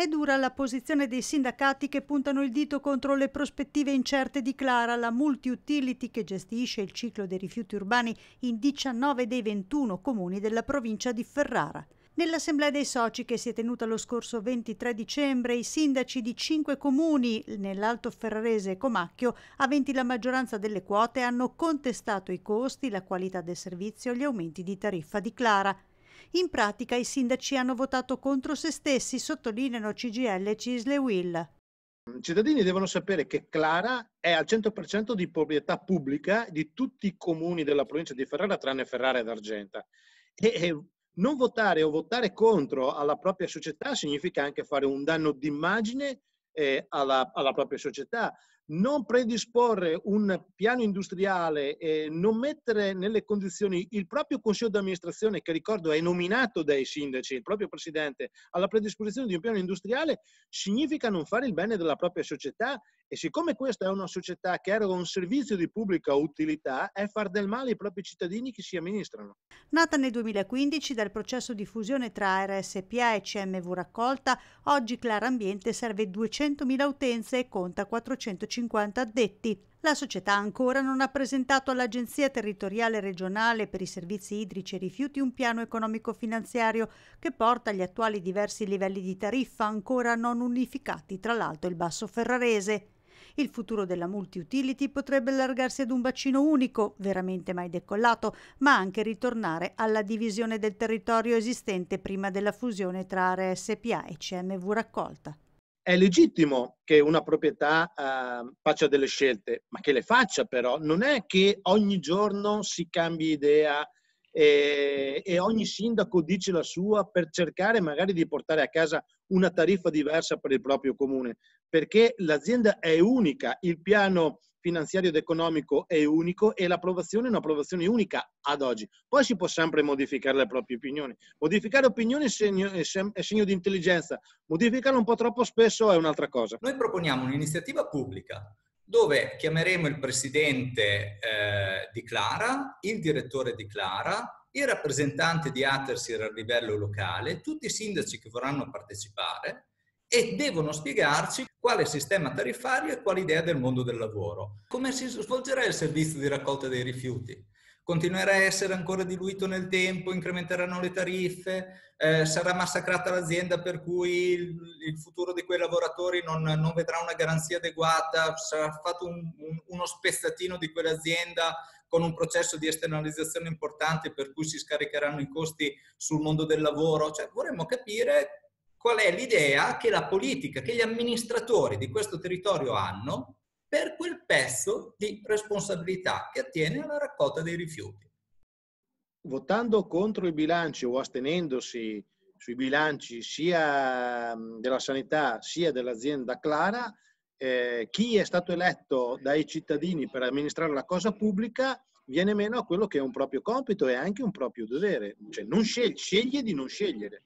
È dura la posizione dei sindacati che puntano il dito contro le prospettive incerte di Clara, la multi-utility che gestisce il ciclo dei rifiuti urbani in 19 dei 21 comuni della provincia di Ferrara. Nell'assemblea dei soci che si è tenuta lo scorso 23 dicembre, i sindaci di cinque comuni nell'Alto Ferrarese e Comacchio, aventi la maggioranza delle quote, hanno contestato i costi, la qualità del servizio e gli aumenti di tariffa di Clara. In pratica i sindaci hanno votato contro se stessi, sottolineano CGL e Cisle Will. I cittadini devono sapere che Clara è al 100% di proprietà pubblica di tutti i comuni della provincia di Ferrara, tranne Ferrara ed Argenta. E, non votare o votare contro alla propria società significa anche fare un danno d'immagine eh, alla, alla, propria società non predisporre un piano industriale, eh, non mettere nelle condizioni il proprio consiglio di amministrazione, che ricordo è nominato dai sindaci, il proprio presidente, alla predisposizione di un piano industriale, significa non fare il bene della propria società e siccome questa è una società che eroga un servizio di pubblica utilità, è far del male ai propri cittadini che si amministrano. Nata nel 2015 dal processo di fusione tra RSPA e CMV Raccolta, oggi Clara Ambiente serve 200.000 utenze e conta 450 addetti. La società ancora non ha presentato all'Agenzia Territoriale Regionale per i Servizi Idrici e Rifiuti un piano economico-finanziario che porta agli attuali diversi livelli di tariffa ancora non unificati, tra l'altro il Basso Ferrarese. Il futuro della multi-utility potrebbe allargarsi ad un bacino unico, veramente mai decollato, ma anche ritornare alla divisione del territorio esistente prima della fusione tra RSPA e CMV raccolta. È legittimo che una proprietà eh, faccia delle scelte, ma che le faccia però. Non è che ogni giorno si cambi idea e, e ogni sindaco dice la sua per cercare magari di portare a casa una tariffa diversa per il proprio comune, perché l'azienda è unica, il piano finanziario ed economico è unico e l'approvazione è un'approvazione unica ad oggi. Poi si può sempre modificare le proprie opinioni. Modificare opinioni è segno, è segno di intelligenza, modificarlo un po' troppo spesso è un'altra cosa. Noi proponiamo un'iniziativa pubblica dove chiameremo il presidente eh, di Clara, il direttore di Clara, il rappresentante di Atersir a livello locale, tutti i sindaci che vorranno partecipare e devono spiegarci quale sistema tariffario e quale idea del mondo del lavoro, come si svolgerà il servizio di raccolta dei rifiuti, continuerà a essere ancora diluito nel tempo, incrementeranno le tariffe, eh, sarà massacrata l'azienda per cui il, il futuro di quei lavoratori non, non, vedrà una garanzia adeguata, sarà fatto un, un, uno spezzatino di quell'azienda con un processo di esternalizzazione importante per cui si scaricheranno i costi sul mondo del lavoro. Cioè, vorremmo capire qual è l'idea che la politica, che gli amministratori di questo territorio hanno per quel pezzo di responsabilità che attiene alla raccolta dei rifiuti. Votando contro i bilanci o astenendosi sui bilanci sia mm, della sanità sia dell'azienda Clara, eh, chi è stato eletto dai cittadini per amministrare la cosa pubblica viene meno a quello che è un proprio compito e anche un proprio dovere, cioè non sceglie, sceglie di non scegliere.